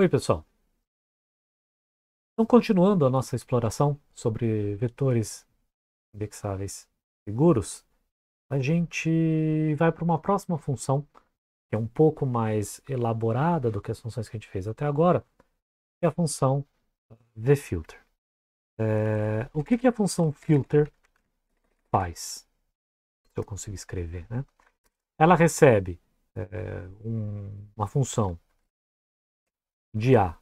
Oi, pessoal. Então, continuando a nossa exploração sobre vetores indexáveis seguros, a gente vai para uma próxima função, que é um pouco mais elaborada do que as funções que a gente fez até agora, que é a função vfilter. É, o que, que a função filter faz? Se eu consigo escrever, né? Ela recebe é, um, uma função de A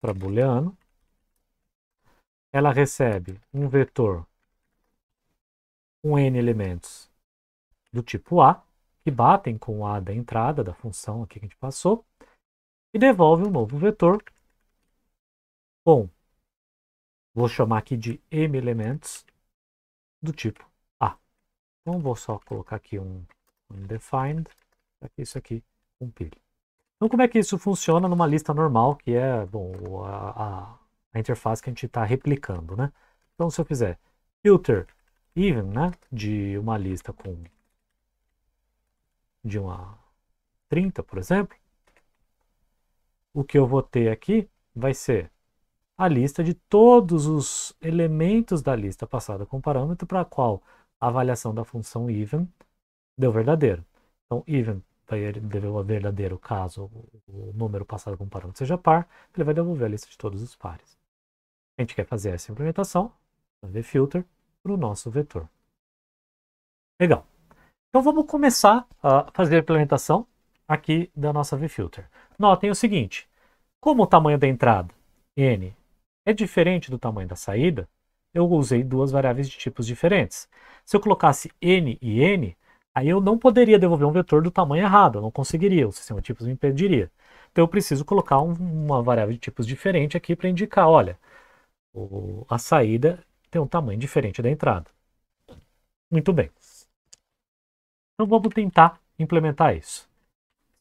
para booleano, ela recebe um vetor com n elementos do tipo A, que batem com o A da entrada da função aqui que a gente passou, e devolve um novo vetor com, vou chamar aqui de m elementos do tipo A. Então, vou só colocar aqui um undefined para que isso aqui compile. Então, como é que isso funciona numa lista normal, que é bom, a, a interface que a gente está replicando, né? Então, se eu fizer filter even, né, de uma lista com de uma 30, por exemplo, o que eu vou ter aqui vai ser a lista de todos os elementos da lista passada com parâmetro para a qual a avaliação da função even deu verdadeiro. Então, even verdadeiro caso o número passado como parâmetro seja par, ele vai devolver a lista de todos os pares. A gente quer fazer essa implementação, vfilter, para o nosso vetor. Legal. Então vamos começar a fazer a implementação aqui da nossa vfilter. Notem o seguinte, como o tamanho da entrada, n, é diferente do tamanho da saída, eu usei duas variáveis de tipos diferentes. Se eu colocasse n e n, Aí eu não poderia devolver um vetor do tamanho errado, eu não conseguiria, o sistema de tipos me impediria. Então eu preciso colocar um, uma variável de tipos diferente aqui para indicar, olha, o, a saída tem um tamanho diferente da entrada. Muito bem. Então vamos tentar implementar isso. Se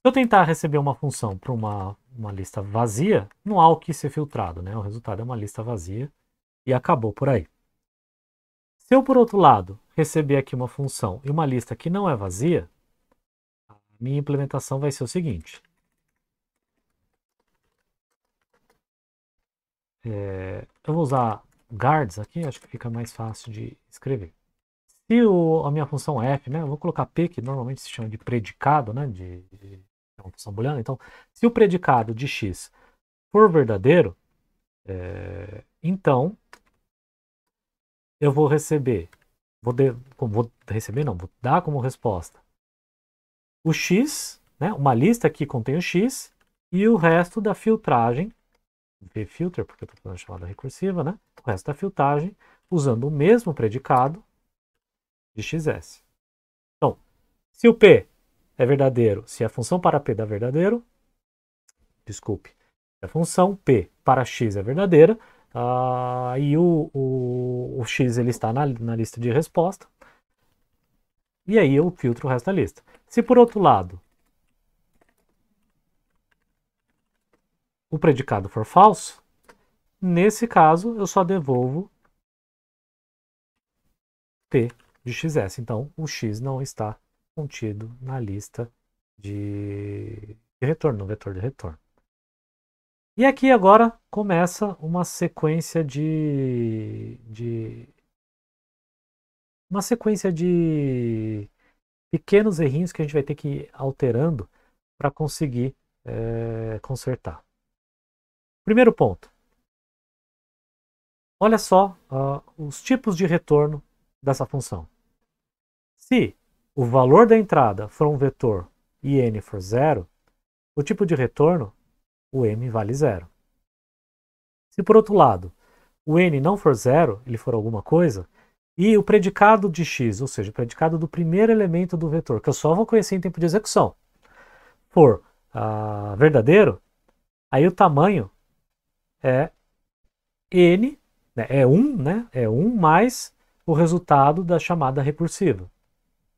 eu tentar receber uma função para uma, uma lista vazia, não há o que ser filtrado, né? O resultado é uma lista vazia e acabou por aí. Se eu, por outro lado, receber aqui uma função e uma lista que não é vazia, a minha implementação vai ser o seguinte. É, eu vou usar guards aqui, acho que fica mais fácil de escrever. Se o, a minha função f, é né, eu vou colocar p, que normalmente se chama de predicado, né, de, de é uma função booleana. Então, se o predicado de x for verdadeiro, é, então eu vou receber, vou, de, vou receber não, vou dar como resposta o x, né, uma lista que contém o x e o resto da filtragem, filter porque eu estou fazendo chamada recursiva, né, o resto da filtragem usando o mesmo predicado de xs. Então, se o p é verdadeiro, se a função para p dá verdadeiro, desculpe, se a função p para x é verdadeira, Uh, e o, o, o, X ele está na, na lista de resposta. E aí eu filtro o resto da lista. Se por outro lado o predicado for falso, nesse caso eu só devolvo t de XS. Então o X não está contido na lista de, de retorno, no vetor de retorno. E aqui agora começa uma sequência de, de uma sequência de pequenos errinhos que a gente vai ter que ir alterando para conseguir é, consertar. Primeiro ponto. Olha só uh, os tipos de retorno dessa função. Se o valor da entrada for um vetor e n for zero, o tipo de retorno o m vale zero. Se por outro lado o n não for zero, ele for alguma coisa, e o predicado de x, ou seja, o predicado do primeiro elemento do vetor, que eu só vou conhecer em tempo de execução, for ah, verdadeiro, aí o tamanho é n, né, é 1, né, é 1 mais o resultado da chamada recursiva,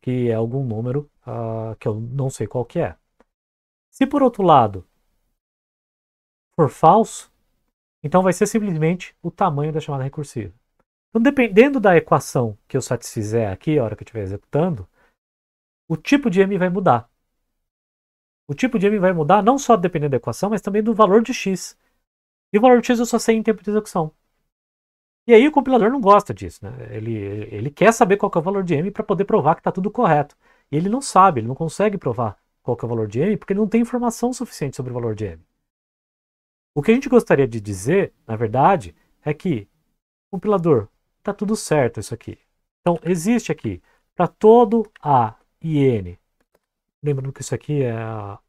que é algum número ah, que eu não sei qual que é. Se por outro lado for falso, então vai ser simplesmente o tamanho da chamada recursiva. Então, dependendo da equação que eu satisfizer aqui, a hora que eu estiver executando, o tipo de m vai mudar. O tipo de m vai mudar não só dependendo da equação, mas também do valor de x. E o valor de x eu só sei em tempo de execução. E aí o compilador não gosta disso, né? Ele, ele quer saber qual que é o valor de m para poder provar que está tudo correto. E ele não sabe, ele não consegue provar qual que é o valor de m porque ele não tem informação suficiente sobre o valor de m. O que a gente gostaria de dizer, na verdade, é que o compilador está tudo certo isso aqui. Então, existe aqui para todo A e N. Lembrando que isso aqui é a,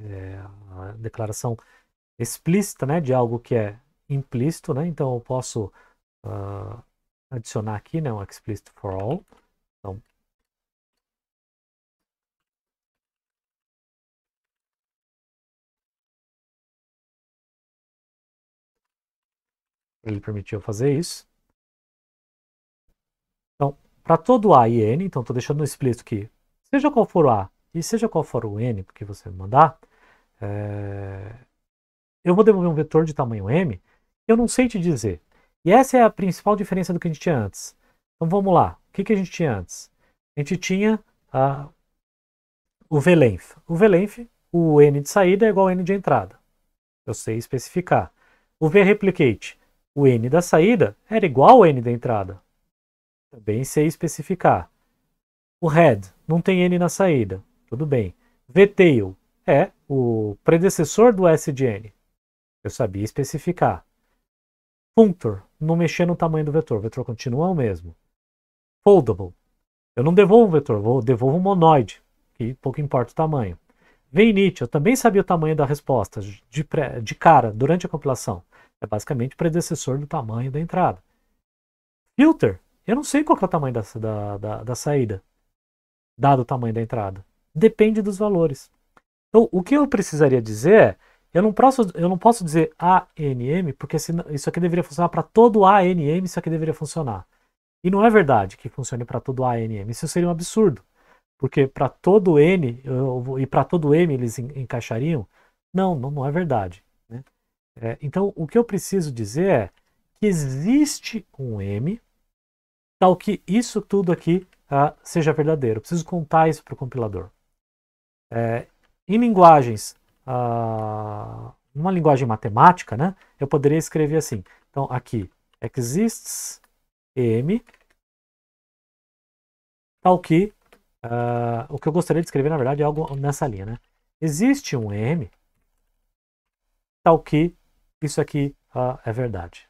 é a declaração explícita né, de algo que é implícito. Né? Então, eu posso uh, adicionar aqui né, um explicit for all. Então, ele permitiu fazer isso. Então, para todo A e N, então estou deixando explícito que, seja qual for o A e seja qual for o N que você mandar, é... eu vou devolver um vetor de tamanho M, eu não sei te dizer. E essa é a principal diferença do que a gente tinha antes. Então vamos lá, o que, que a gente tinha antes? A gente tinha ah, o VLength. O VLength, o N de saída é igual ao N de entrada. Eu sei especificar. O VReplicate o n da saída era igual ao n da entrada. Também sei especificar. O head não tem n na saída, tudo bem. Vtail é o predecessor do s de n. Eu sabia especificar. Functor, não mexer no tamanho do vetor, o vetor continua o mesmo. Foldable, eu não devolvo um vetor, vou, devolvo um monoide, que pouco importa o tamanho. init eu também sabia o tamanho da resposta de, pré, de cara, durante a compilação. É basicamente o predecessor do tamanho da entrada. Filter, eu não sei qual é o tamanho da, da, da, da saída, dado o tamanho da entrada. Depende dos valores. Então, o que eu precisaria dizer é, eu não posso, eu não posso dizer ANM, porque senão, isso aqui deveria funcionar para todo ANM, isso aqui deveria funcionar. E não é verdade que funcione para todo ANM, isso seria um absurdo. Porque para todo N eu, e para todo M eles en, encaixariam? Não, não, não é verdade. É, então, o que eu preciso dizer é que existe um M, tal que isso tudo aqui ah, seja verdadeiro. Eu preciso contar isso para o compilador. É, em linguagens, ah, uma linguagem matemática, né, eu poderia escrever assim. Então, aqui, exists M, tal que, ah, o que eu gostaria de escrever, na verdade, é algo nessa linha, né? Existe um M, tal que isso aqui uh, é verdade.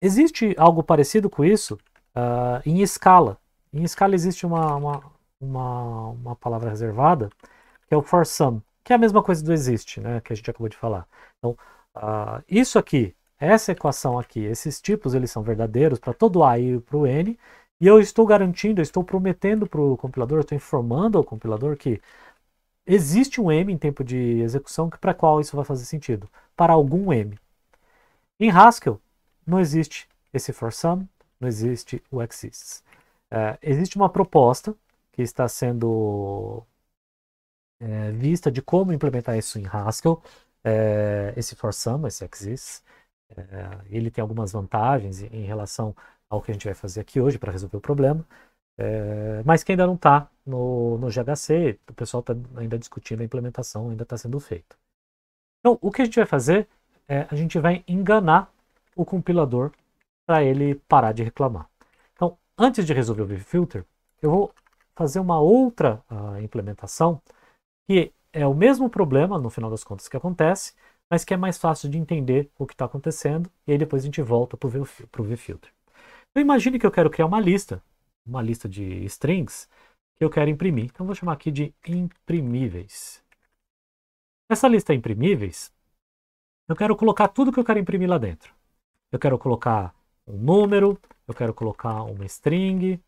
Existe algo parecido com isso uh, em escala. Em escala existe uma, uma, uma, uma, palavra reservada, que é o for some, que é a mesma coisa do existe, né, que a gente acabou de falar. Então, uh, isso aqui, essa equação aqui, esses tipos eles são verdadeiros para todo A e para o N, e eu estou garantindo, eu estou prometendo para o compilador, estou informando ao compilador que existe um M em tempo de execução para qual isso vai fazer sentido para algum M. Em Haskell, não existe esse for some, não existe o exists. É, existe uma proposta que está sendo é, vista de como implementar isso em Haskell, é, esse for some, esse exists. É, ele tem algumas vantagens em relação ao que a gente vai fazer aqui hoje para resolver o problema, é, mas que ainda não está no, no GHC, o pessoal está ainda discutindo a implementação, ainda está sendo feito. Então, o que a gente vai fazer é a gente vai enganar o compilador para ele parar de reclamar. Então, antes de resolver o BibFilter, eu vou fazer uma outra uh, implementação que é o mesmo problema, no final das contas, que acontece, mas que é mais fácil de entender o que está acontecendo, e aí depois a gente volta para o vFilter. Então imagine que eu quero criar uma lista, uma lista de strings que eu quero imprimir. Então eu vou chamar aqui de imprimíveis. Essa lista é imprimíveis, eu quero colocar tudo que eu quero imprimir lá dentro. Eu quero colocar um número, eu quero colocar uma string,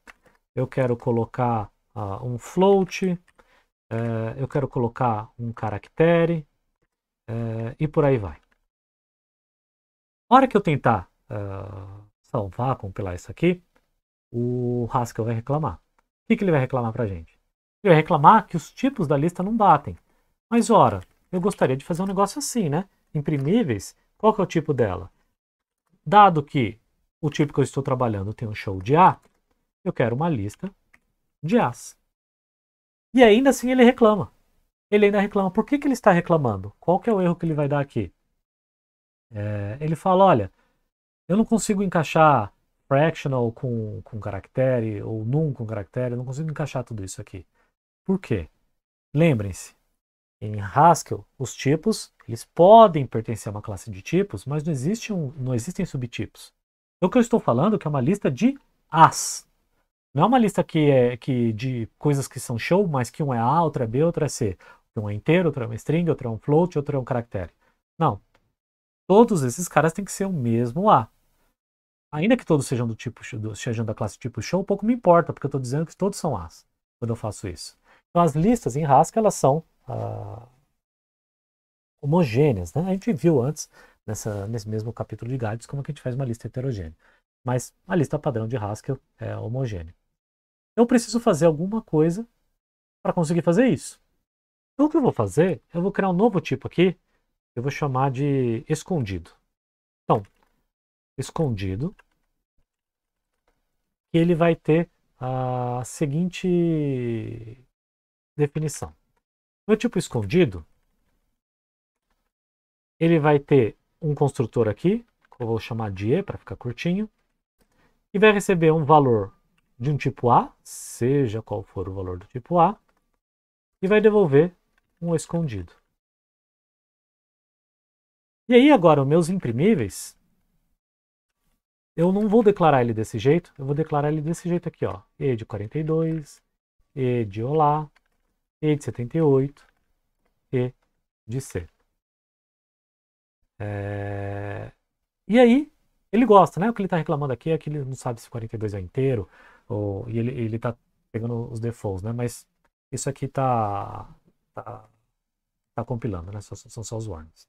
eu quero colocar uh, um float, uh, eu quero colocar um caractere uh, e por aí vai. Na hora que eu tentar ah, salvar, compilar isso aqui, o Haskell vai reclamar. O que, que ele vai reclamar para a gente? Ele vai reclamar que os tipos da lista não batem. Mas ora, eu gostaria de fazer um negócio assim, né? Imprimíveis, qual que é o tipo dela? Dado que o tipo que eu estou trabalhando tem um show de A, eu quero uma lista de As. E ainda assim ele reclama. Ele ainda reclama. Por que, que ele está reclamando? Qual que é o erro que ele vai dar aqui? É, ele fala, olha, eu não consigo encaixar fractional com, com caractere ou num com caractere, eu não consigo encaixar tudo isso aqui. Por quê? Lembrem-se, em Haskell, os tipos, eles podem pertencer a uma classe de tipos, mas não, existe um, não existem subtipos. Então, o que eu estou falando é que é uma lista de as. Não é uma lista que é que de coisas que são show, mas que um é A, outra é B, outra é C. Um é inteiro, outro é uma string, outro é um float, outro é um caractere. Não. Todos esses caras têm que ser o mesmo A. Ainda que todos sejam do tipo sejam da classe tipo show, pouco me importa, porque eu estou dizendo que todos são As quando eu faço isso. Então as listas em Haskell elas são ah, homogêneas. Né? A gente viu antes, nessa, nesse mesmo capítulo de Guides, como é que a gente faz uma lista heterogênea. Mas a lista padrão de Haskell é homogênea. Eu preciso fazer alguma coisa para conseguir fazer isso. Então, o que eu vou fazer? Eu vou criar um novo tipo aqui, eu vou chamar de escondido. Então, escondido, ele vai ter a seguinte definição. No tipo escondido, ele vai ter um construtor aqui, que eu vou chamar de E para ficar curtinho, e vai receber um valor de um tipo A, seja qual for o valor do tipo A, e vai devolver um escondido. E aí agora, os meus imprimíveis, eu não vou declarar ele desse jeito, eu vou declarar ele desse jeito aqui, ó, E de 42, E de olá, e de 78 e de C. É... E aí, ele gosta, né? O que ele está reclamando aqui é que ele não sabe se 42 é inteiro, ou... e ele está pegando os defaults, né? Mas isso aqui está tá, tá compilando, né? São, são só os warnings.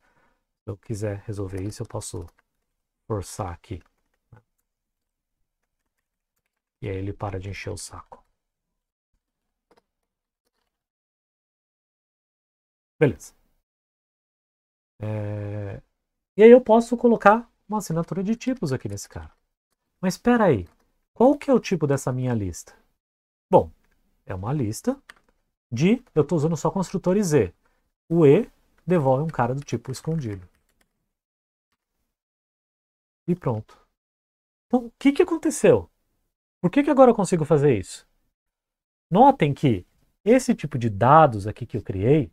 Se eu quiser resolver isso, eu posso forçar aqui. Né? E aí ele para de encher o saco. Beleza. É... E aí eu posso colocar uma assinatura de tipos aqui nesse cara. Mas espera aí, qual que é o tipo dessa minha lista? Bom, é uma lista de, eu estou usando só construtores E. O E devolve um cara do tipo escondido. E pronto. Então, o que, que aconteceu? Por que, que agora eu consigo fazer isso? Notem que esse tipo de dados aqui que eu criei,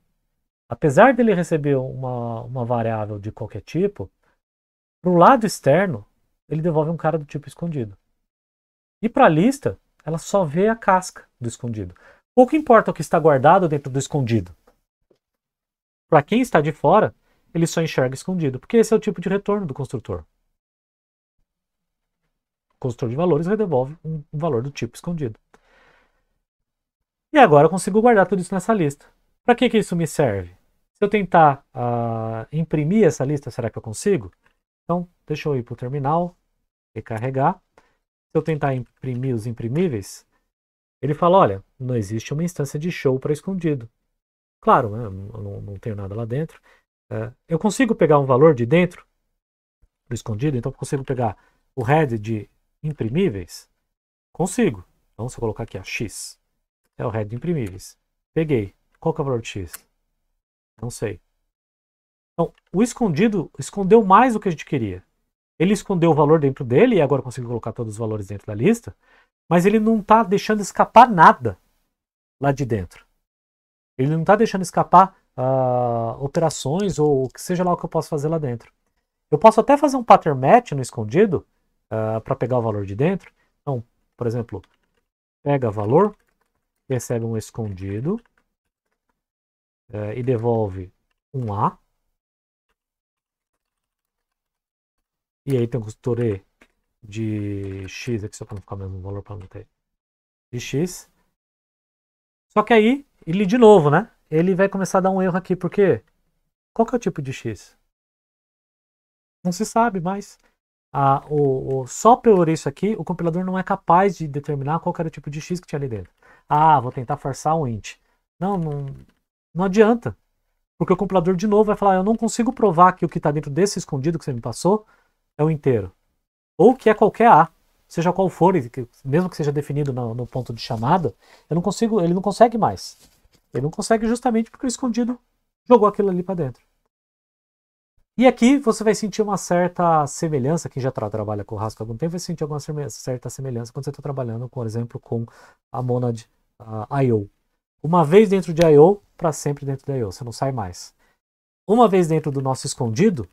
apesar dele receber uma, uma variável de qualquer tipo, para o lado externo, ele devolve um cara do tipo escondido. E para a lista, ela só vê a casca do escondido. Pouco importa o que está guardado dentro do escondido. Para quem está de fora, ele só enxerga escondido, porque esse é o tipo de retorno do construtor. O construtor de valores redevolve um valor do tipo escondido. E agora eu consigo guardar tudo isso nessa lista. Para que, que isso me serve? eu tentar uh, imprimir essa lista, será que eu consigo? Então, deixa eu ir para o terminal, recarregar. Se eu tentar imprimir os imprimíveis, ele fala, olha, não existe uma instância de show para escondido. Claro, né, eu não, não tenho nada lá dentro. Uh, eu consigo pegar um valor de dentro para escondido, então eu consigo pegar o head de imprimíveis? Consigo. Então, se eu colocar aqui, a x, é o head de imprimíveis. Peguei. Qual que é o valor de x? Não sei. Então, o escondido escondeu mais do que a gente queria. Ele escondeu o valor dentro dele e agora conseguiu colocar todos os valores dentro da lista, mas ele não está deixando escapar nada lá de dentro. Ele não está deixando escapar uh, operações ou o que seja lá o que eu posso fazer lá dentro. Eu posso até fazer um pattern match no escondido uh, ah, para pegar o valor de dentro. Então, por exemplo, pega valor, recebe um escondido é, e devolve um A. E aí tem um custo de X, aqui só para não ficar o mesmo valor para não ter de X. Só que aí, ele de novo, né? Ele vai começar a dar um erro aqui, porque qual que é o tipo de X? Não se sabe mas Ah, o, o, só pelo isso aqui, o compilador não é capaz de determinar qual era o tipo de X que tinha ali dentro. Ah, vou tentar forçar um int. Não, não, não adianta. Porque o compilador, de novo, vai falar: eu não consigo provar que o que está dentro desse escondido que você me passou é o inteiro. Ou que é qualquer A, seja qual for, mesmo que seja definido no, no ponto de chamada, eu não consigo, ele não consegue mais. Ele não consegue justamente porque o escondido jogou aquilo ali para dentro. E aqui você vai sentir uma certa semelhança, quem já tra trabalha com o Rasp há algum tempo vai sentir alguma certa semelhança quando você está trabalhando, por exemplo, com a Monad uh, I.O. Uma vez dentro de I.O., para sempre dentro de I.O., você não sai mais. Uma vez dentro do nosso escondido,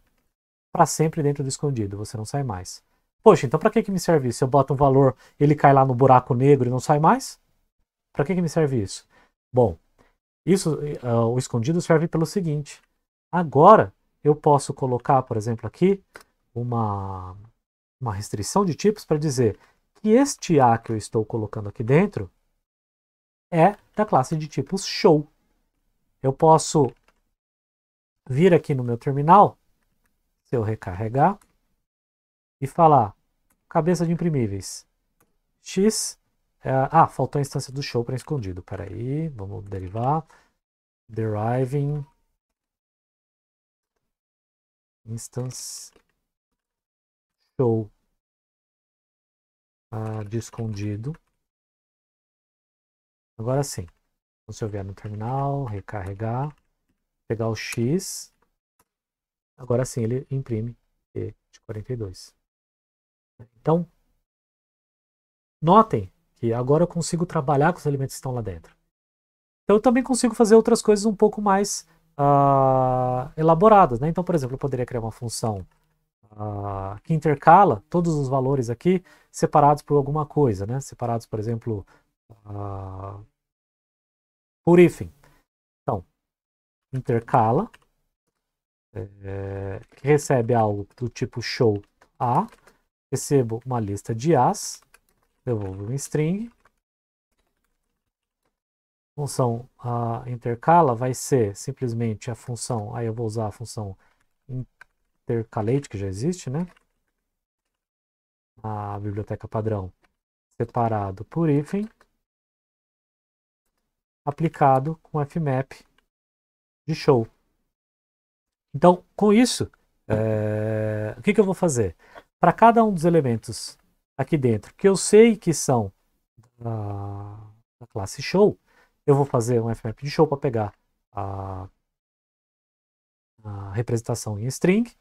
para sempre dentro do escondido, você não sai mais. Poxa, então para que, que me serve isso? Eu boto um valor, ele cai lá no buraco negro e não sai mais? Para que, que me serve isso? Bom, isso, uh, o escondido serve pelo seguinte. Agora, eu posso colocar, por exemplo, aqui uma, uma restrição de tipos para dizer que este A que eu estou colocando aqui dentro é da classe de tipos show. Eu posso vir aqui no meu terminal, se eu recarregar, e falar cabeça de imprimíveis x. É, ah, faltou a instância do show para escondido. Peraí, vamos derivar. Deriving instance show ah, de escondido Agora sim. Então, se eu vier no terminal, recarregar, pegar o X, agora sim ele imprime E de 42. Então, notem que agora eu consigo trabalhar com os elementos que estão lá dentro. Então, eu também consigo fazer outras coisas um pouco mais uh, elaboradas. Né? Então, por exemplo, eu poderia criar uma função uh, que intercala todos os valores aqui separados por alguma coisa, né? separados, por exemplo, uh, Hurifim. Então, intercala, é, que recebe algo do tipo show A, recebo uma lista de As, devolvo um string. Função a intercala vai ser simplesmente a função, aí eu vou usar a função intercalate, que já existe, né? A biblioteca padrão separado por hífen aplicado com FMAP de show. Então, com isso, é, o que, que eu vou fazer? Para cada um dos elementos aqui dentro, que eu sei que são da, da classe show, eu vou fazer um FMAP de show para pegar a, a, representação em string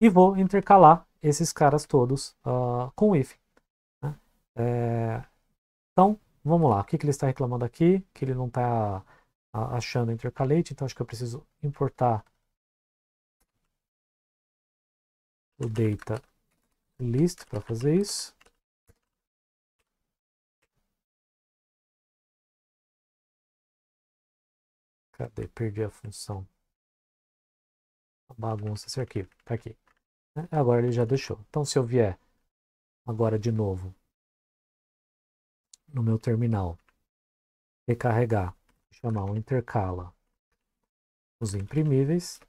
e vou intercalar esses caras todos uh, com if. Né? É, então, Vamos lá, o que, que ele está reclamando aqui? Que ele não está achando intercalate, então acho que eu preciso importar o data list para fazer isso. Cadê? Perdi a função. A bagunça esse arquivo. Está aqui. Tá né? Agora ele já deixou. Então, se eu vier agora de novo no meu terminal. Recarregar, chamar um intercala. Os imprimíveis.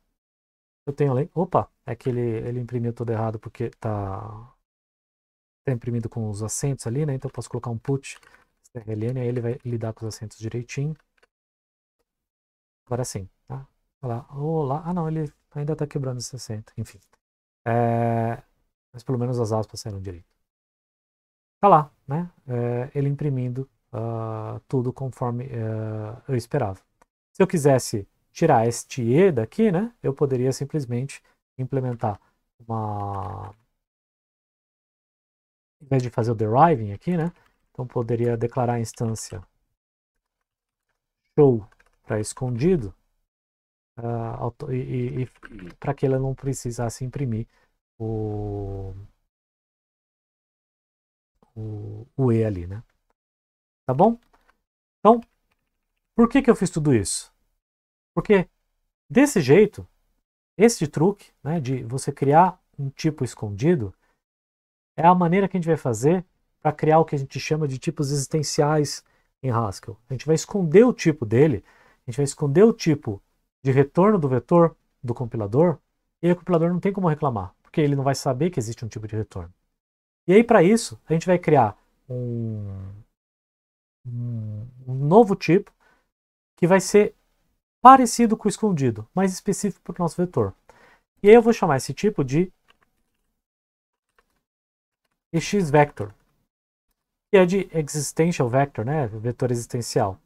Eu tenho ali Opa, é que ele, ele imprimiu tudo errado porque tá, tá imprimido com os acentos ali, né? Então eu posso colocar um put CRLN, aí ele vai lidar com os acentos direitinho. Agora sim, tá? Olá, olá. Ah, não, ele ainda está quebrando esse acento. Enfim. É... Mas pelo menos as aspas saíram direito. Tá lá, né? É, ele imprimindo uh, tudo conforme uh, eu esperava. Se eu quisesse tirar este E daqui, né? Eu poderia simplesmente implementar uma... Em vez de fazer o deriving aqui, né? Então poderia declarar a instância show para escondido uh, e, e, e para que ela não precisasse imprimir o o, o E ali, né? Tá bom? Então, por que, que eu fiz tudo isso? Porque desse jeito, esse truque né, de você criar um tipo escondido é a maneira que a gente vai fazer para criar o que a gente chama de tipos existenciais em Haskell. A gente vai esconder o tipo dele, a gente vai esconder o tipo de retorno do vetor do compilador, e o compilador não tem como reclamar, porque ele não vai saber que existe um tipo de retorno. E aí, para isso, a gente vai criar um, um, novo tipo que vai ser parecido com o escondido, mas específico para o nosso vetor. E aí eu vou chamar esse tipo de xvector, que é de existential vector, né? vetor existencial.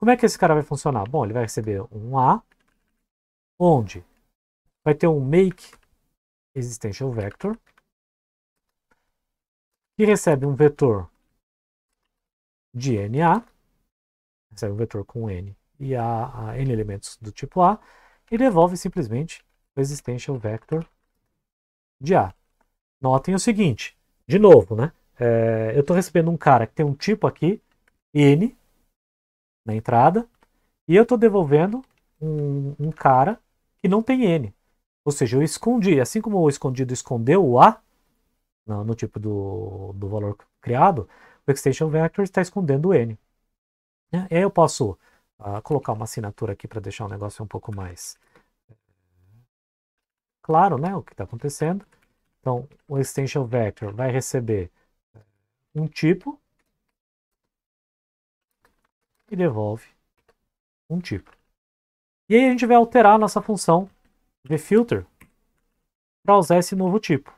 Como é que esse cara vai funcionar? Bom, ele vai receber um A, onde vai ter um make existential vector, que recebe um vetor de NA, recebe um vetor com N e a, a N elementos do tipo A, e devolve simplesmente o existential vector de A. Notem o seguinte, de novo, né? É, eu estou recebendo um cara que tem um tipo aqui, N, na entrada, e eu estou devolvendo um, um cara que não tem N. Ou seja, eu escondi, assim como o escondido escondeu o A, no, no tipo do, do valor criado, o extension vector está escondendo o n. Né? E aí eu posso uh, colocar uma assinatura aqui para deixar o negócio um pouco mais eh, claro né, o que está acontecendo. Então, o extension vector vai receber eh, um tipo e devolve um tipo. E aí a gente vai alterar a nossa função de filter para usar esse novo tipo.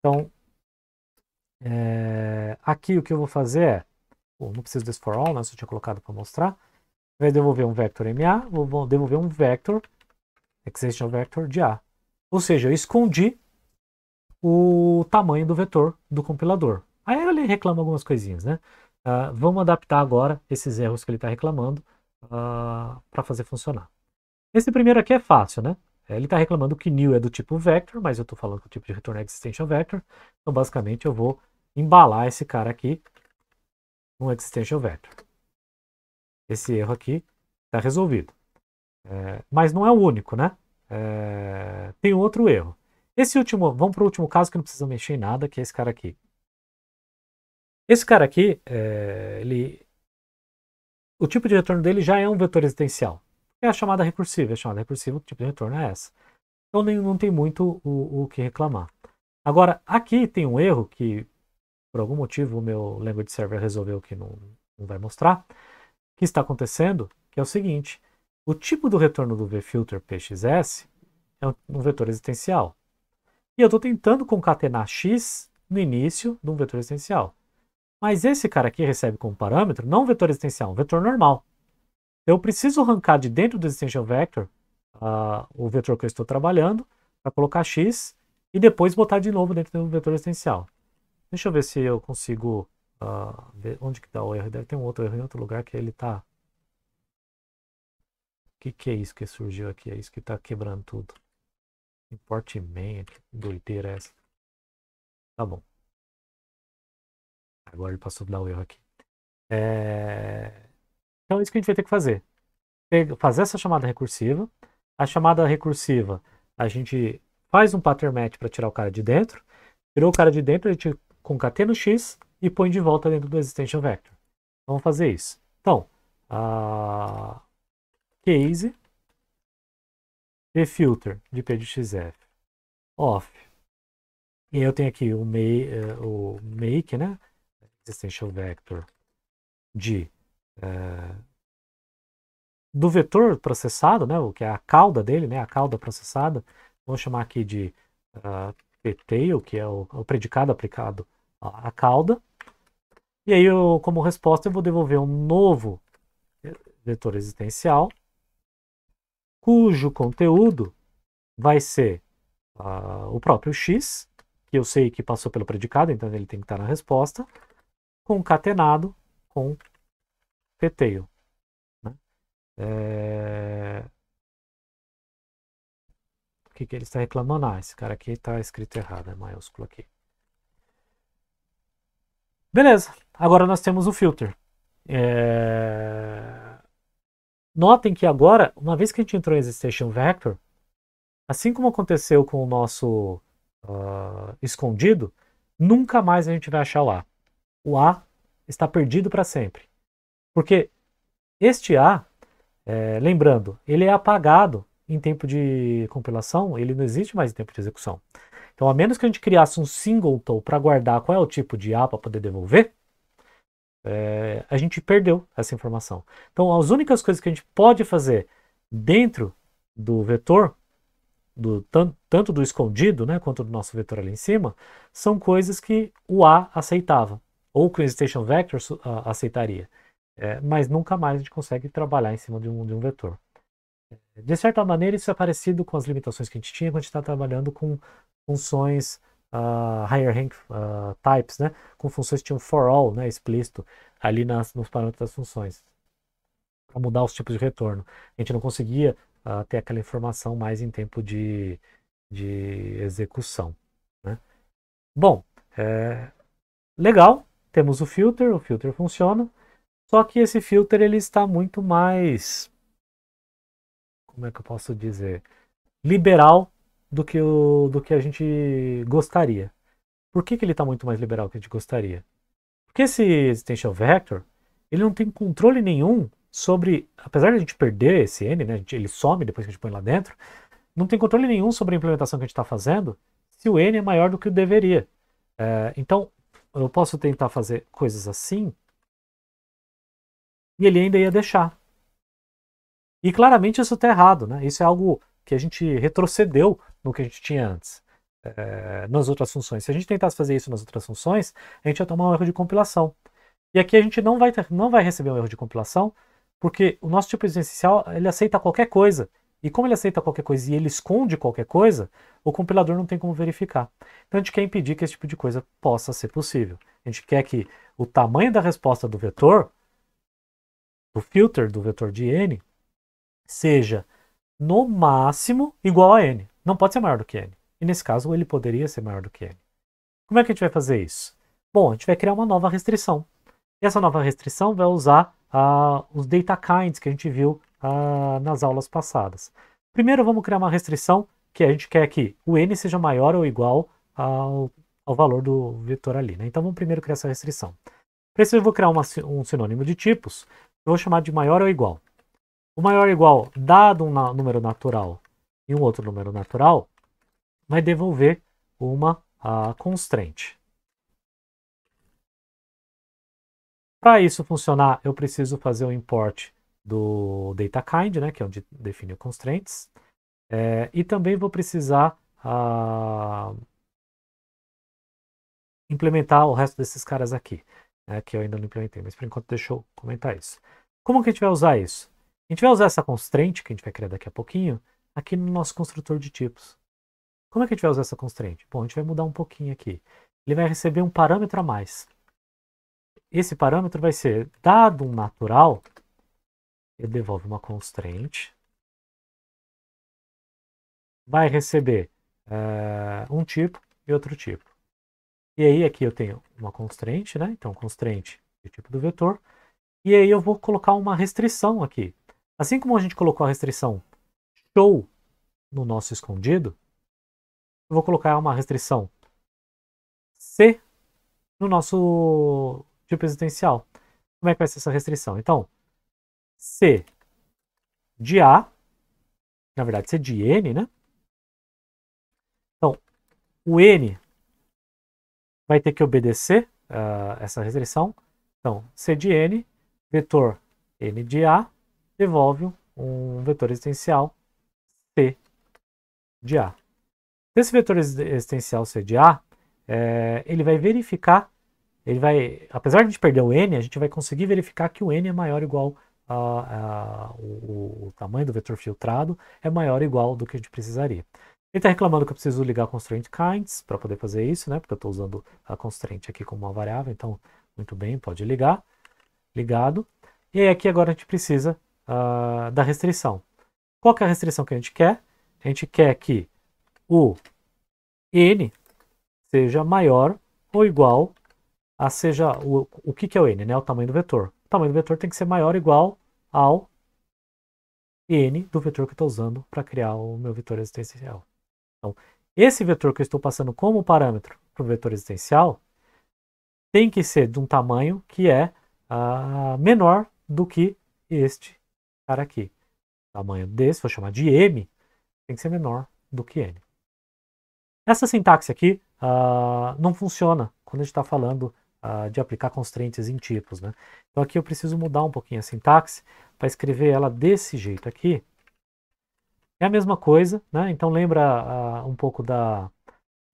Então, é, aqui o que eu vou fazer é, bom, não preciso desse for all, né, só tinha colocado para mostrar, vai devolver um vector MA, vou devolver um vector, extension vector de A. Ou seja, eu escondi o tamanho do vetor do compilador. Aí ele reclama algumas coisinhas, né? Uh, vamos adaptar agora esses erros que ele está reclamando uh, ah, para fazer funcionar. Esse primeiro aqui é fácil, né? É, ele está reclamando que new é do tipo vector, mas eu estou falando que o tipo de retorno é existential vector. Então, basicamente, eu vou embalar esse cara aqui num existential vector. Esse erro aqui está resolvido. É, mas não é o único, né? É, tem outro erro. Esse último, vamos para o último caso que não precisa mexer em nada, que é esse cara aqui. Esse cara aqui, é, ele, o tipo de retorno dele já é um vetor existencial é a chamada recursiva. A é chamada recursiva, o tipo de retorno é essa. Então nem, não tem muito o, o que reclamar. Agora, aqui tem um erro que, por algum motivo, o meu language server resolveu que não, não vai mostrar, que está acontecendo, que é o seguinte. O tipo do retorno do vfilter pxs é um vetor existencial. E eu estou tentando concatenar x no início de um vetor existencial. Mas esse cara aqui recebe como parâmetro não um vetor existencial, um vetor normal eu preciso arrancar de dentro do extension vector uh, o vetor que eu estou trabalhando para colocar x e depois botar de novo dentro do vetor essencial. Deixa eu ver se eu consigo uh, ver onde que dá tá o erro. Deve ter um outro erro em outro lugar que ele está... O que, que é isso que surgiu aqui? É isso que está quebrando tudo. Import main, que doideira é essa? Tá bom. Agora ele passou a dar o erro aqui. É... Então é isso que a gente vai ter que fazer. Fazer essa chamada recursiva. A chamada recursiva, a gente faz um pattern match para tirar o cara de dentro. Tirou o cara de dentro, a gente concatena o x e põe de volta dentro do extension vector. Vamos fazer isso. Então, a case filter de p de xf off. E aí eu tenho aqui o, make, eh, o make né? Existential vector de é, do vetor processado, né, o que é a cauda dele, né, a cauda processada, vamos chamar aqui de uh, ah, ptail, que é o, é o, predicado aplicado à cauda. E aí, eu, como resposta, eu vou devolver um novo vetor existencial, cujo conteúdo vai ser uh, o próprio x, que eu sei que passou pelo predicado, então ele tem que estar na resposta, concatenado com retail. Né? É... O que, que ele está reclamando? Ah, esse cara aqui está escrito errado, é maiúsculo aqui. Beleza, agora nós temos o filter. É... Notem que agora, uma vez que a gente entrou em Station Vector, assim como aconteceu com o nosso uh, escondido, nunca mais a gente vai achar o A. O A está perdido para sempre. Porque este A, é, lembrando, ele é apagado em tempo de compilação, ele não existe mais em tempo de execução. Então, a menos que a gente criasse um singleton para guardar qual é o tipo de A para poder devolver, é, a gente perdeu essa informação. Então, as únicas coisas que a gente pode fazer dentro do vetor, do, tanto, tanto do escondido né, quanto do nosso vetor ali em cima, são coisas que o A aceitava, ou que o Station Vector aceitaria é, mas nunca mais a gente consegue trabalhar em cima de um, de um vetor. É, de certa maneira, isso é parecido com as limitações que a gente tinha quando a gente está trabalhando com funções uh, higher rank uh, types, né? com funções que tinham for all né? explícito ali nas, nos parâmetros das funções, para mudar os tipos de retorno. A gente não conseguia uh, ter aquela informação mais em tempo de, de execução. Né? Bom, é, legal, temos o filter, o filter funciona. Só que esse filter ele está muito mais como é que eu posso dizer, liberal do que o do que a gente gostaria. Por que, que ele está muito mais liberal do que a gente gostaria? Porque esse existential vector, ele não tem controle nenhum sobre, apesar de a gente perder esse n, né, ele some depois que a gente põe lá dentro, não tem controle nenhum sobre a implementação que a gente está fazendo se o n é maior do que o deveria. É, então, eu posso tentar fazer coisas assim e ele ainda ia deixar. E claramente isso está errado, né? Isso é algo que a gente retrocedeu no que a gente tinha antes, é, nas outras funções. Se a gente tentasse fazer isso nas outras funções, a gente ia tomar um erro de compilação. E aqui a gente não vai, ter, não vai receber um erro de compilação, porque o nosso tipo existencial ele aceita qualquer coisa. E como ele aceita qualquer coisa e ele esconde qualquer coisa, o compilador não tem como verificar. Então a gente quer impedir que esse tipo de coisa possa ser possível. A gente quer que o tamanho da resposta do vetor do filter do vetor de n seja no máximo igual a n. Não pode ser maior do que n. E nesse caso ele poderia ser maior do que n. Como é que a gente vai fazer isso? Bom, a gente vai criar uma nova restrição. E essa nova restrição vai usar ah, os data kinds que a gente viu ah, nas aulas passadas. Primeiro vamos criar uma restrição que a gente quer que o n seja maior ou igual ao, ao valor do vetor ali. Né? Então vamos primeiro criar essa restrição. Para isso eu vou criar uma, um sinônimo de tipos, eu vou chamar de maior ou igual. O maior ou igual, dado um número natural e um outro número natural, vai devolver uma uh, constraint. Para isso funcionar, eu preciso fazer o import do DataKind, né, que é onde define o constraints. É, e também vou precisar uh, implementar o resto desses caras aqui, né, que eu ainda não implementei, mas por enquanto deixa eu comentar isso. Como que a gente vai usar isso? A gente vai usar essa constraint, que a gente vai criar daqui a pouquinho, aqui no nosso construtor de tipos. Como é que a gente vai usar essa constraint? Bom, a gente vai mudar um pouquinho aqui. Ele vai receber um parâmetro a mais. Esse parâmetro vai ser dado um natural, ele devolve uma constraint, vai receber uh, um tipo e outro tipo. E aí aqui eu tenho uma constraint, né? Então, constraint do tipo do vetor, e aí eu vou colocar uma restrição aqui. Assim como a gente colocou a restrição show no nosso escondido, eu vou colocar uma restrição C no nosso tipo existencial. Como é que vai ser essa restrição? Então, C de A, na verdade C de N, né? Então, o N vai ter que obedecer uh, essa restrição. Então, C de N vetor n de A devolve um vetor existencial C de A. Esse vetor existencial C de A, é, ele vai verificar, ele vai, apesar de a gente perder o n, a gente vai conseguir verificar que o n é maior ou igual a, a o, o, tamanho do vetor filtrado é maior ou igual do que a gente precisaria. Ele está reclamando que eu preciso ligar constraint kinds para poder fazer isso, né? Porque eu estou usando a constraint aqui como uma variável, então, muito bem, pode ligar ligado. E aí aqui agora a gente precisa uh, da restrição. Qual é a restrição que a gente quer? A gente quer que o n seja maior ou igual a seja o, o que, que é o n, né? O tamanho do vetor. O tamanho do vetor tem que ser maior ou igual ao n do vetor que eu estou usando para criar o meu vetor existencial. Então, esse vetor que eu estou passando como parâmetro para o vetor existencial tem que ser de um tamanho que é uh, menor do que este cara aqui. O tamanho desse, vou chamar de M, tem que ser menor do que N. Essa sintaxe aqui uh, não funciona quando a gente está falando uh, de aplicar constraints em tipos. Né? Então aqui eu preciso mudar um pouquinho a sintaxe para escrever ela desse jeito aqui. É a mesma coisa, né? então lembra ah, um pouco da,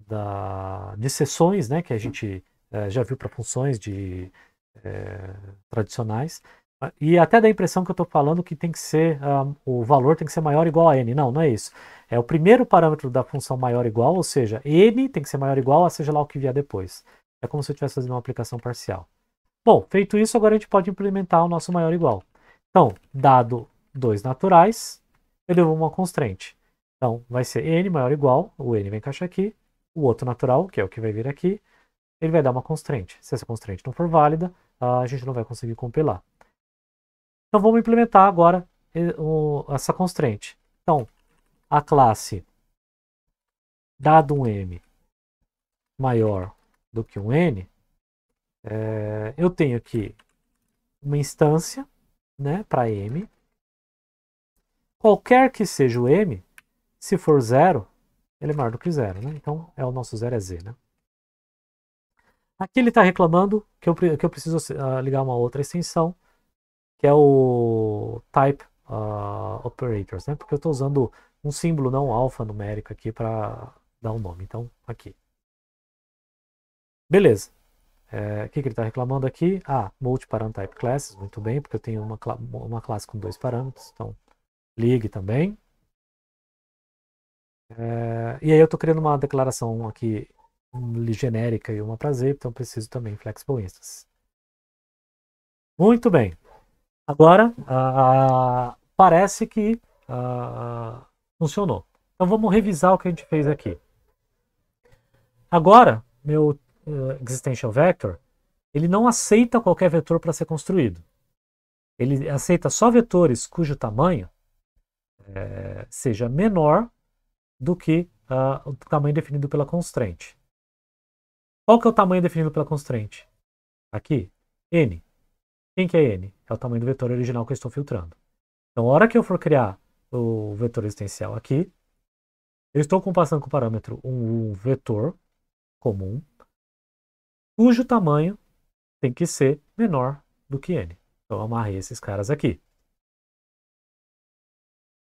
da, de sessões né? que a gente eh, já viu para funções de, é, tradicionais. Ah, e até dá a impressão que eu estou falando que tem que ser um, ah, o valor tem que ser maior ou igual a n. Não, não é isso. É o primeiro parâmetro da função maior ou igual, ou seja, n tem que ser maior ou igual a seja lá o que vier depois. É como se eu estivesse fazendo uma aplicação parcial. Bom, feito isso, agora a gente pode implementar o nosso maior ou igual. Então, dado dois naturais, eu devo uma constrente. Então, vai ser n maior ou igual, o n vai encaixar aqui, o outro natural, que é o que vai vir aqui, ele vai dar uma constrente. Se essa constrente não for válida, a gente não vai conseguir compilar. Então vamos implementar agora eh, essa constraint. Então, a classe dado um m maior do que um n, é, eu tenho aqui uma instância né, para m. Qualquer que seja o m, se for zero, ele é maior do que zero. Né? Então, é o nosso zero é z. Né? Aqui ele está reclamando que eu, que eu preciso uh, ligar uma outra extensão, que é o type uh, operators, né? Porque eu estou usando um símbolo não alfanumérico aqui para dar um nome. Então, aqui. Beleza. É, o que, ele está reclamando aqui? Ah, multiparam type classes, muito bem, porque eu tenho uma, uma classe com dois parâmetros, então ligue também. É, e aí eu estou criando uma declaração aqui genérica e uma para Z, então preciso também flexible instance. Muito bem. Agora, parece que funcionou. Então vamos revisar o que a gente fez aqui. Agora, meu uh, existential vector, ele não aceita qualquer vetor para ser construído. Ele aceita só vetores cujo tamanho é, seja menor do que uh, o tamanho definido pela constraint. Qual que é o tamanho definido pela constante? Aqui, n. Quem que é n? É o tamanho do vetor original que eu estou filtrando. Então, a hora que eu for criar o vetor existencial aqui, eu estou compassando com o parâmetro um, vetor comum, cujo tamanho tem que ser menor do que n. Então, eu amarrei esses caras aqui.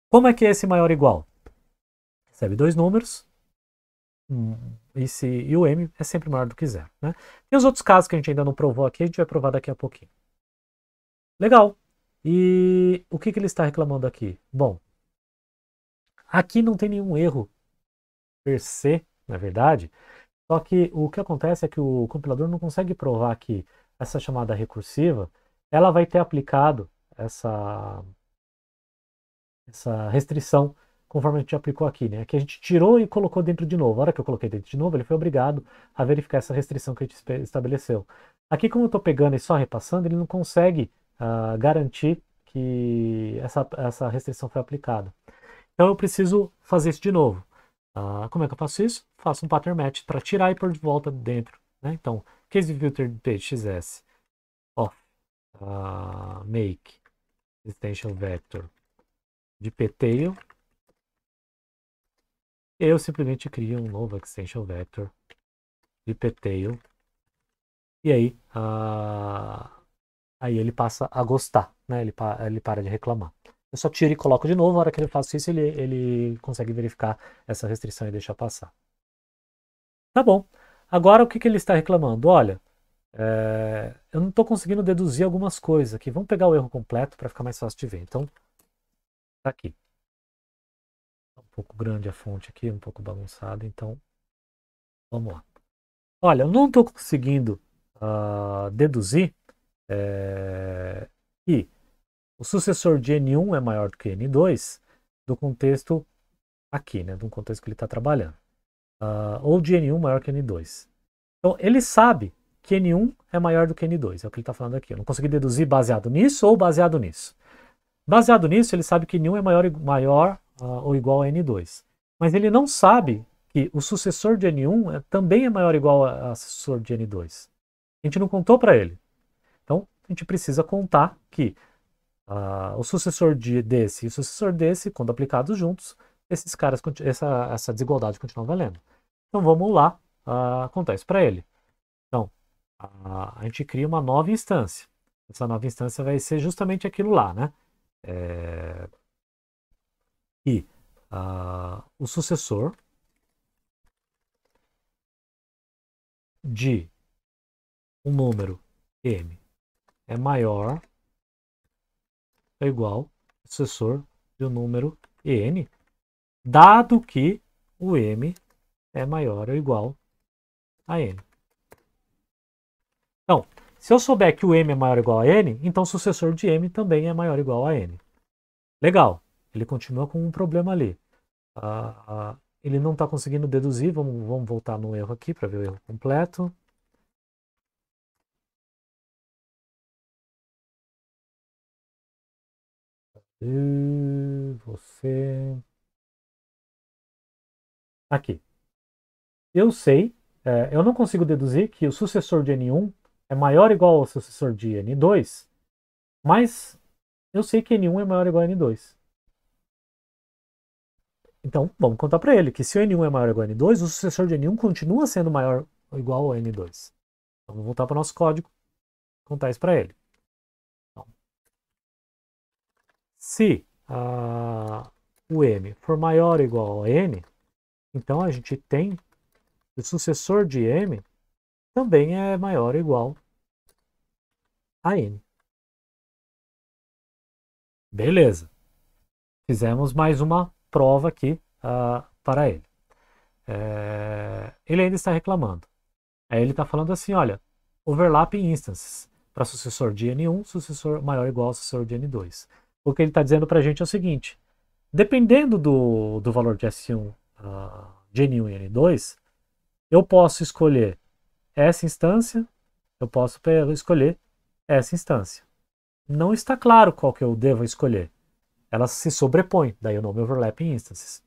Como é que é esse maior é igual? Recebe dois números, hum esse e o M é sempre maior do que zero. Né? Tem os outros casos que a gente ainda não provou aqui, a gente vai provar daqui a pouquinho. Legal. E o que, que ele está reclamando aqui? Bom, aqui não tem nenhum erro per se, na verdade. Só que o que acontece é que o compilador não consegue provar que essa chamada recursiva ela vai ter aplicado essa, essa restrição conforme a gente aplicou aqui, né? Aqui a gente tirou e colocou dentro de novo. A hora que eu coloquei dentro de novo, ele foi obrigado a verificar essa restrição que a gente estabeleceu. Aqui, como eu estou pegando e só repassando, ele não consegue uh, garantir que essa, essa restrição foi aplicada. Então, eu preciso fazer isso de novo. Uh, como é que eu faço isso? Faço um pattern match para tirar e pôr de volta dentro. Né? Então, case filter pxs off uh, ah, make existential vector de ptail eu simplesmente crio um novo extension vector de ptail e aí aí ele passa a gostar, né? Ele, pa... ele para de reclamar. Eu só tiro e coloco de novo, a hora que ele faz isso ele, ele consegue verificar essa restrição e deixar passar. Tá bom. Agora o que, que ele está reclamando? Olha, é... eu não estou conseguindo deduzir algumas coisas aqui. Vamos pegar o erro completo para ficar mais fácil de ver. Então, tá aqui pouco grande a fonte aqui, um pouco bagunçada, então vamos lá. Olha, eu não estou conseguindo uh, deduzir é, que o sucessor de N1 é maior do que N2 do contexto aqui, né, do contexto que ele está trabalhando, uh, ou de N1 maior que N2. Então, ele sabe que N1 é maior do que N2, é o que ele está falando aqui. Eu não consegui deduzir baseado nisso ou baseado nisso. Baseado nisso, ele sabe que N1 é maior, maior uh, ou igual a N2. Mas ele não sabe que o sucessor de N1 eh, também é maior ou igual a sucessor de N2. A gente não contou para ele. Então, a gente precisa contar que uh, o sucessor de desse e o sucessor desse, quando aplicados juntos, esses caras, essa, essa desigualdade continua valendo. Então, vamos lá uh, contar isso para ele. Então, a gente cria uma nova instância. Essa nova instância vai ser justamente aquilo lá, né? É, que ah, o sucessor de um número m é maior ou igual ao sucessor de um número n, dado que o m é maior ou igual a n. Então, se eu souber que o m é maior ou igual a n, então o sucessor de m também é maior ou igual a n. Legal. Ele continua com um problema ali. Uh, uh, ele não está conseguindo deduzir, vamos, vamos voltar no erro aqui para ver o erro completo. Você. Aqui. Eu sei, é, eu não consigo deduzir que o sucessor de N1 é maior ou igual ao sucessor de N2, mas eu sei que N1 é maior ou igual a N2. Então, vamos contar para ele que se o N1 é maior ou igual a N2, o sucessor de N1 continua sendo maior ou igual a N2. Então, vamos voltar para o nosso código contar isso para ele. Então, se uh, o M for maior ou igual a N, então a gente tem o sucessor de M também é maior ou igual a N. Beleza. Fizemos mais uma prova aqui ah, para ele. É, ele ainda está reclamando. Aí ele está falando assim, olha, overlap instances para sucessor de N1, sucessor maior ou igual ao sucessor de N2. O que ele está dizendo para a gente é o seguinte, dependendo do, do valor de S1, uh, ah, de N1 e N2, eu posso escolher essa instância, eu posso escolher essa instância. Não está claro qual que eu devo escolher elas se sobrepõem, daí o nome Overlapping Instances.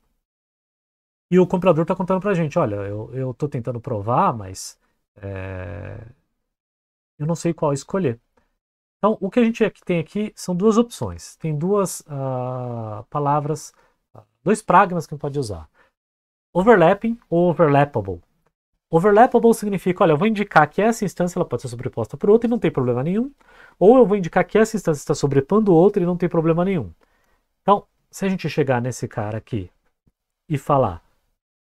E o compilador está contando para a gente, olha, eu estou tentando provar, mas é, eu não sei qual escolher. Então, o que a gente tem aqui são duas opções. Tem duas uh, palavras, dois pragmas que a gente pode usar. Overlapping ou overlappable. Overlappable significa, olha, eu vou indicar que essa instância ela pode ser sobreposta por outra e não tem problema nenhum. Ou eu vou indicar que essa instância está sobrepondo outra e não tem problema nenhum se a gente chegar nesse cara aqui e falar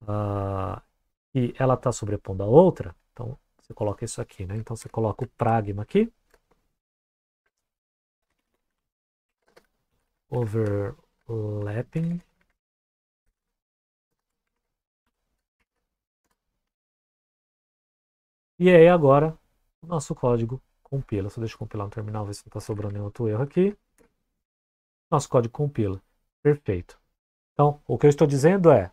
uh, que ela está sobrepondo a outra, então você coloca isso aqui, né? Então você coloca o pragma aqui. Overlapping. E aí agora o nosso código compila. Só deixa eu compilar no terminal, ver se não está sobrando nenhum outro erro aqui. Nosso código compila. Perfeito. Então, o que eu estou dizendo é,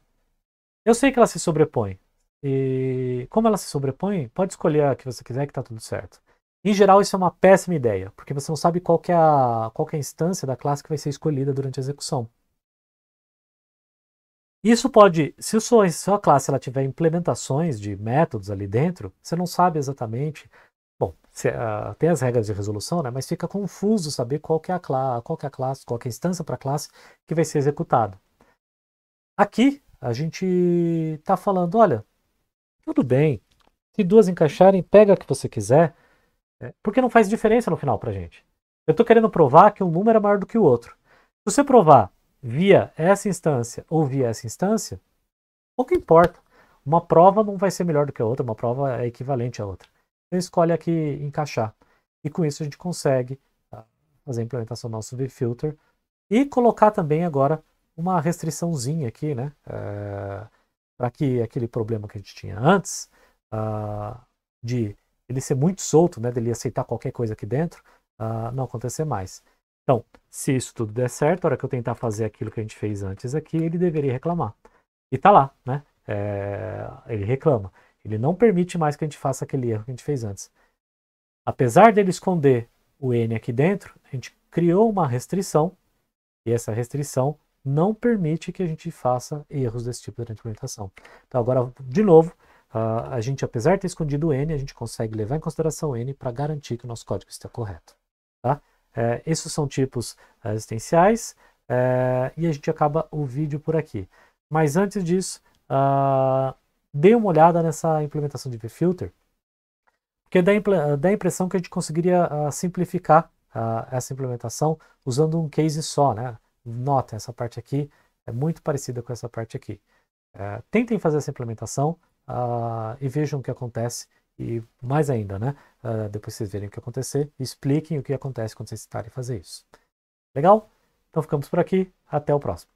eu sei que ela se sobrepõe. E como ela se sobrepõe, pode escolher a que você quiser que está tudo certo. Em geral, isso é uma péssima ideia, porque você não sabe qual, é, a, qual é a instância da classe que vai ser escolhida durante a execução. Isso pode, se sua, sua classe ela tiver implementações de métodos ali dentro, você não sabe exatamente Bom, se, uh, tem as regras de resolução, né, mas fica confuso saber qual que é a, cla qual que é a classe, qual que é a instância para a classe que vai ser executada. Aqui a gente está falando, olha, tudo bem, se duas encaixarem, pega a que você quiser, né, porque não faz diferença no final para a gente. Eu estou querendo provar que um número é maior do que o outro. Se você provar via essa instância ou via essa instância, pouco importa. Uma prova não vai ser melhor do que a outra, uma prova é equivalente à outra. Então escolhe aqui encaixar. E com isso a gente consegue ah, fazer a implementação do nosso vFilter e colocar também agora uma restriçãozinha aqui, né? É, eh, para que aquele problema que a gente tinha antes, uh, de ele ser muito solto, né? Dele de aceitar qualquer coisa aqui dentro, uh, não acontecer mais. Então, se isso tudo der certo, a hora que eu tentar fazer aquilo que a gente fez antes aqui, ele deveria reclamar. E tá lá, né? É, ele reclama. Ele não permite mais que a gente faça aquele erro que a gente fez antes. Apesar dele esconder o N aqui dentro, a gente criou uma restrição e essa restrição não permite que a gente faça erros desse tipo durante a implementação. Então agora, de novo, a gente, apesar de ter escondido o N, a gente consegue levar em consideração o N para garantir que o nosso código está correto. Tá? É, esses são tipos é, existenciais é, e a gente acaba o vídeo por aqui. Mas antes disso, uh, dê uma olhada nessa implementação de vFilter, porque dá, dá a impressão que a gente conseguiria uh, simplificar uh, essa implementação usando um case só, né? Nota, essa parte aqui é muito parecida com essa parte aqui. Uh, tentem fazer essa implementação ah, e vejam o que acontece e mais ainda, né? Uh, depois vocês verem o que acontecer, expliquem o que acontece quando vocês estarem fazer isso. Legal? Então ficamos por aqui, até o próximo.